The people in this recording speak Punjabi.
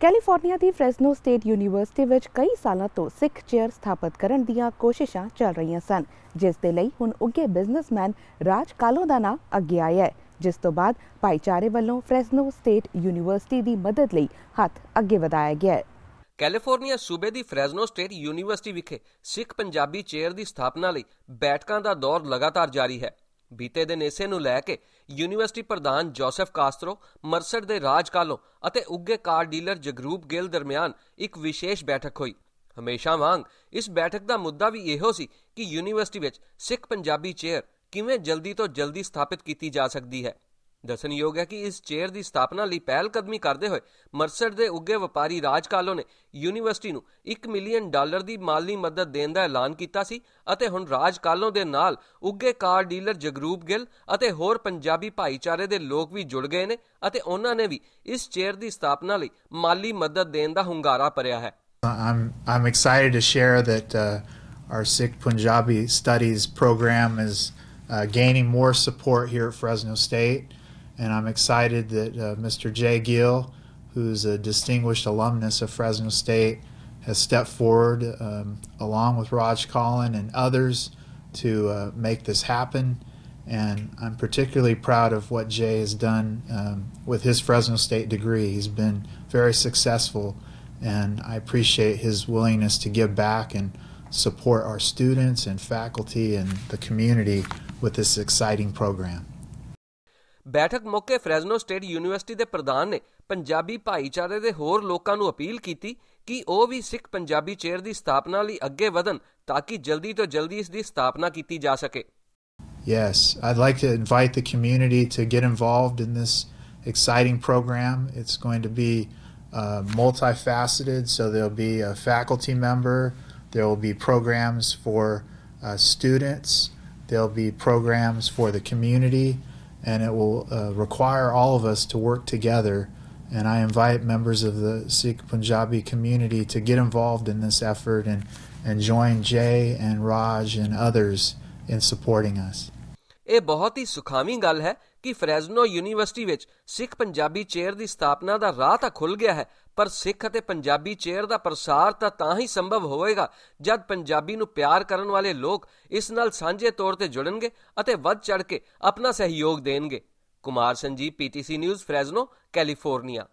ਕੈਲੀਫੋਰਨੀਆ ਦੀ ਫ੍ਰੈਸਨੋ ਸਟੇਟ ਯੂਨੀਵਰਸਿਟੀ ਵਿੱਚ ਕਈ ਸਾਲਾਂ ਤੋਂ ਸਿੱਖ ਚੇਅਰ ਸਥਾਪਿਤ ਕਰਨ ਦੀਆਂ ਕੋਸ਼ਿਸ਼ਾਂ ਚੱਲ ਰਹੀਆਂ ਸਨ ਜਿਸ ਦੇ ਲਈ ਹੁਣ ਉੱਗੇ ਬਿਜ਼ਨਸਮੈਨ ਰਾਜ ਕਾਲੋ ਦਾ ਨਾਮ ਅੱਗੇ ਆਇਆ ਹੈ ਜਿਸ ਤੋਂ ਬਾਅਦ ਭਾਈਚਾਰੇ ਵੱਲੋਂ ਫ੍ਰੈਸਨੋ ਸਟੇਟ ਯੂਨੀਵਰਸਿਟੀ ਦੀ ਮਦਦ ਲਈ ਹੱਥ ਅੱਗੇ ਵਧਾਇਆ ਗਿਆ ਹੈ ਕੈਲੀਫੋਰਨੀਆ ਸੂਬੇ ਦੀ ਫ੍ਰੈਸਨੋ ਸਟੇਟ ਯੂਨੀਵਰਸਿਟੀ ਵਿਖੇ ਸਿੱਖ ਪੰਜਾਬੀ ਚੇਅਰ ਦੀ ਸਥਾਪਨਾ ਲਈ ਬੈਠਕਾਂ ਦਾ ਦੌਰ ਲਗਾਤਾਰ ਜਾਰੀ ਹੈ ਬੀਤੇ ਦਿਨ ਇਸੇ ਨੂੰ ਲੈ ਕੇ ਯੂਨੀਵਰਸਿਟੀ ਪ੍ਰਧਾਨ ਜੋਸੇਫ ਕਾਸਟਰੋ ਮਰਸਡ ਦੇ ਰਾਜ ਕਾਲੋ ਅਤੇ ਉੱਗੇ ਕਾਰ ਡੀਲਰ ਜਗਰੂਪ ਗਿੱਲ ਦਰਮਿਆਨ ਇੱਕ ਵਿਸ਼ੇਸ਼ ਬੈਠਕ ਹੋਈ ਹਮੇਸ਼ਾ ਵਾਂਗ ਇਸ ਬੈਠਕ ਦਾ ਮੁੱਦਾ ਵੀ ਇਹੋ ਸੀ ਕਿ ਯੂਨੀਵਰਸਿਟੀ ਵਿੱਚ ਸਿੱਖ ਪੰਜਾਬੀ ਚੇਅਰ ਕਿਵੇਂ ਜਲਦੀ ਤੋਂ ਜਲਦੀ ਸਥਾਪਿਤ ਕੀਤੀ ਜਾ ਸਕਦੀ ਹੈ ਦੱਸਣਯੋਗ ਹੈ ਕਿ ਇਸ ਚੇਅਰ ਦੀ ਸਥਾਪਨਾ ਲਈ ਪਹਿਲ ਕਦਮੀ ਕਰਦੇ ਹੋਏ ਮਰਸਡ ਦੇ ਉੱਗੇ ਵਪਾਰੀ ਰਾਜ ਕਾਲੋ ਨੇ ਯੂਨੀਵਰਸਿਟੀ ਨੂੰ 1 ਮਿਲੀਅਨ ਡਾਲਰ ਦੀ ਮਾਲੀ ਮਦਦ ਦੇਣ ਦਾ ਐਲਾਨ ਕੀਤਾ ਸੀ ਅਤੇ ਹੁਣ ਰਾਜ ਕਾਲੋ ਦੇ ਨਾਲ ਉੱਗੇ ਕਾਰ ਡੀਲਰ ਜਗਰੂਪ ਗਿੱਲ ਅਤੇ ਹੋਰ ਪੰਜਾਬੀ ਭਾਈਚਾਰੇ ਦੇ ਲੋਕ ਵੀ ਜੁੜ ਗਏ ਨੇ ਅਤੇ ਉਹਨਾਂ ਨੇ ਵੀ ਇਸ ਚੇਅਰ ਦੀ ਸਥਾਪਨਾ ਲਈ ਮਾਲੀ ਮਦਦ ਦੇਣ ਦਾ ਹੁੰਗਾਰਾ ਭਰਿਆ ਹੈ I'm I'm excited to share that uh, our Sikh Punjabi Studies program is uh, gaining more support here at Fresno State. and I'm excited that uh, Mr. Jay Gill, who's a distinguished alumnus of Fresno State, has stepped forward um, along with Raj Collin and others to uh, make this happen. And I'm particularly proud of what Jay has done um, with his Fresno State degree. He's been very successful, and I appreciate his willingness to give back and support our students and faculty and the community with this exciting program. ਬੈਠਕ ਮੌਕੇ ਫ੍ਰੈਜ਼ਨੋ ਸਟੇਟ ਯੂਨੀਵਰਸਿਟੀ ਦੇ ਪ੍ਰਧਾਨ ਨੇ ਪੰਜਾਬੀ ਭਾਈਚਾਰੇ ਦੇ ਹੋਰ ਲੋਕਾਂ ਨੂੰ ਅਪੀਲ ਕੀਤੀ ਕਿ ਉਹ ਵੀ ਸਿੱਖ ਪੰਜਾਬੀ ਚੇਅਰ ਦੀ ਸਥਾਪਨਾ ਲਈ ਅੱਗੇ ਵਧਣ ਤਾਂ ਕਿ ਜਲਦੀ ਤੋਂ ਜਲਦੀ ਇਸ ਦੀ ਸਥਾਪਨਾ ਕੀਤੀ ਜਾ ਸਕੇ Yes, I'd like to invite the community to get involved in this exciting program. It's going to be uh, multifaceted, so there'll be a faculty member, there will be programs for uh, students, there'll be programs for the community. and it will uh, require all of us to work together. And I invite members of the Sikh Punjabi community to get involved in this effort and, and join Jay and Raj and others in supporting us. ਇਹ ਬਹੁਤ ਹੀ ਸੁਖਾਵੀ ਗੱਲ ਹੈ ਕਿ ਫ੍ਰੈਜ਼ਨੋ ਯੂਨੀਵਰਸਿਟੀ ਵਿੱਚ ਸਿੱਖ ਪੰਜਾਬੀ ਚੇਅਰ ਦੀ ਸਥਾਪਨਾ ਦਾ ਰਾਹ ਤਾਂ ਖੁੱਲ ਗਿਆ ਹੈ ਪਰ ਸਿੱਖ ਅਤੇ ਪੰਜਾਬੀ ਚੇਅਰ ਦਾ ਪ੍ਰਸਾਰ ਤਾਂ ਤਾਂ ਹੀ ਸੰਭਵ ਹੋਵੇਗਾ ਜਦ ਪੰਜਾਬੀ ਨੂੰ ਪਿਆਰ ਕਰਨ ਵਾਲੇ ਲੋਕ ਇਸ ਨਾਲ ਸਾਂਝੇ ਤੌਰ ਤੇ ਜੁੜਨਗੇ ਅਤੇ ਵੱਧ ਚੜ ਕੇ ਆਪਣਾ ਸਹਿਯੋਗ ਦੇਣਗੇ Kumar Sanjeep PTC news Fresno California